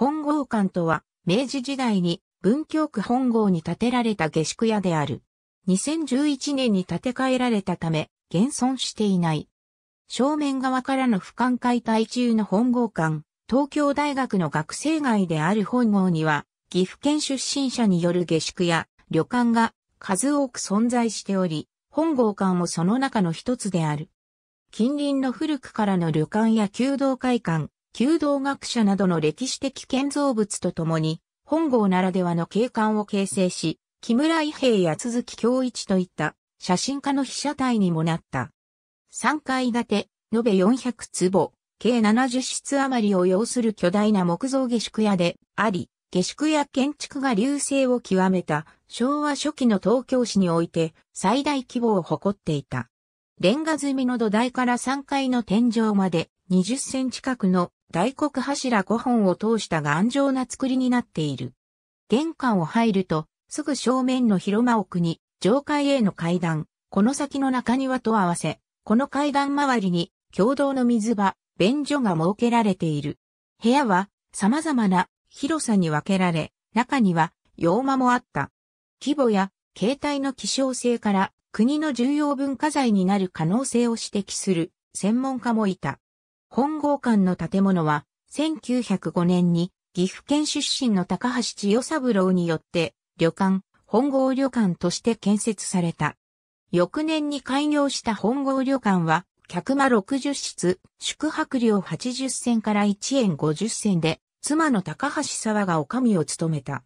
本郷館とは、明治時代に文京区本郷に建てられた下宿屋である。2011年に建て替えられたため、現存していない。正面側からの俯瞰解体中の本郷館、東京大学の学生街である本郷には、岐阜県出身者による下宿や旅館が数多く存在しており、本郷館もその中の一つである。近隣の古くからの旅館や弓道会館、旧道学者などの歴史的建造物とともに、本郷ならではの景観を形成し、木村伊兵や鈴木京一といった写真家の被写体にもなった。3階建て、延べ400坪、計70室余りを要する巨大な木造下宿屋であり、下宿や建築が流星を極めた昭和初期の東京市において最大規模を誇っていた。レンガ積みの土台から3階の天井まで20センチ角の大黒柱5本を通した頑丈な作りになっている。玄関を入ると、すぐ正面の広間奥に、上階への階段、この先の中庭と合わせ、この階段周りに、共同の水場、便所が設けられている。部屋は、様々な広さに分けられ、中には、洋間もあった。規模や、携帯の希少性から、国の重要文化財になる可能性を指摘する、専門家もいた。本郷館の建物は、1905年に岐阜県出身の高橋千代三郎によって、旅館、本郷旅館として建設された。翌年に開業した本郷旅館は、客間60室、宿泊料80銭から1円50銭で、妻の高橋沢が女将を務めた。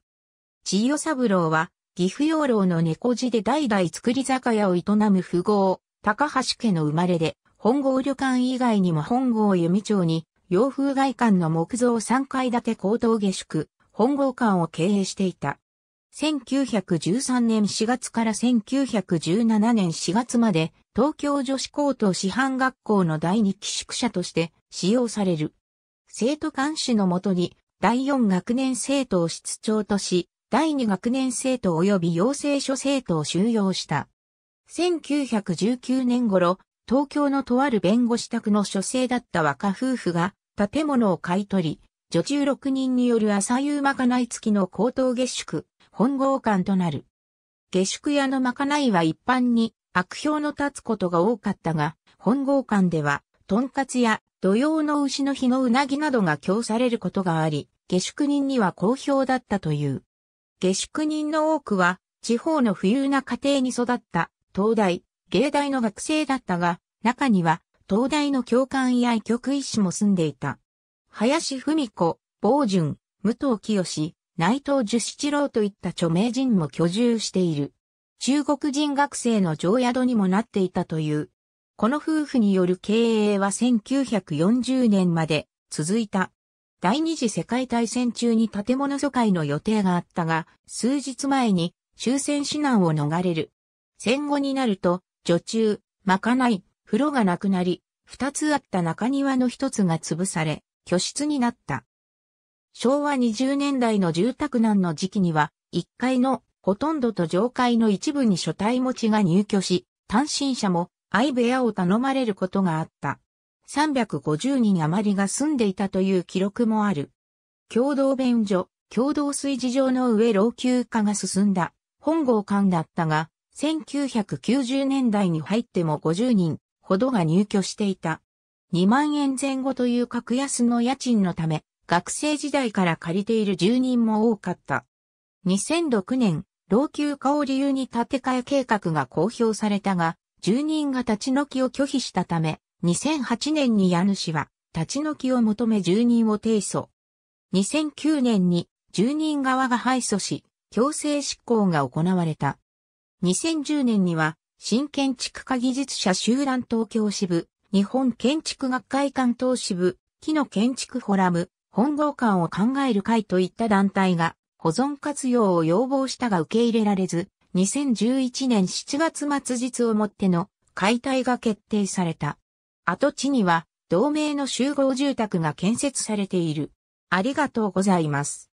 千代三郎は、岐阜養老の猫地で代々作り酒屋を営む富豪、高橋家の生まれで、本郷旅館以外にも本郷弓町に洋風外観の木造3階建て高等下宿、本郷館を経営していた。1913年4月から1917年4月まで東京女子高等師範学校の第二寄宿舎として使用される。生徒監視のもとに第四学年生徒を室長とし、第二学年生徒及び養成所生徒を収容した。1919年頃、東京のとある弁護士宅の書生だった若夫婦が建物を買い取り、女中6人による朝夕まかない付きの高等下宿、本郷館となる。下宿屋のまかないは一般に悪評の立つことが多かったが、本郷館では、とんかつや土用の牛の日のうなぎなどが供されることがあり、下宿人には好評だったという。下宿人の多くは、地方の富裕な家庭に育った、東大、芸大の学生だったが、中には、東大の教官や医局医師も住んでいた。林文子、坊順、武藤清、内藤十七郎といった著名人も居住している。中国人学生の常宿にもなっていたという。この夫婦による経営は1940年まで続いた。第二次世界大戦中に建物疎開の予定があったが、数日前に終戦指南を逃れる。戦後になると、女中、まかない、風呂がなくなり、二つあった中庭の一つが潰され、居室になった。昭和20年代の住宅難の時期には、1階のほとんどと上階の一部に書体持ちが入居し、単身者も相部屋を頼まれることがあった。350人余りが住んでいたという記録もある。共同便所、共同炊事場の上老朽化が進んだ、本郷館だったが、1990年代に入っても50人ほどが入居していた。2万円前後という格安の家賃のため、学生時代から借りている住人も多かった。2006年、老朽化を理由に建て替え計画が公表されたが、住人が立ち退きを拒否したため、2008年に家主は立ち退きを求め住人を提訴。2009年に住人側が敗訴し、強制執行が行われた。2010年には、新建築家技術者集団東京支部、日本建築学会関東支部、木の建築フォラム、本郷館を考える会といった団体が、保存活用を要望したが受け入れられず、2011年7月末日をもっての解体が決定された。跡地には同名の集合住宅が建設されている。ありがとうございます。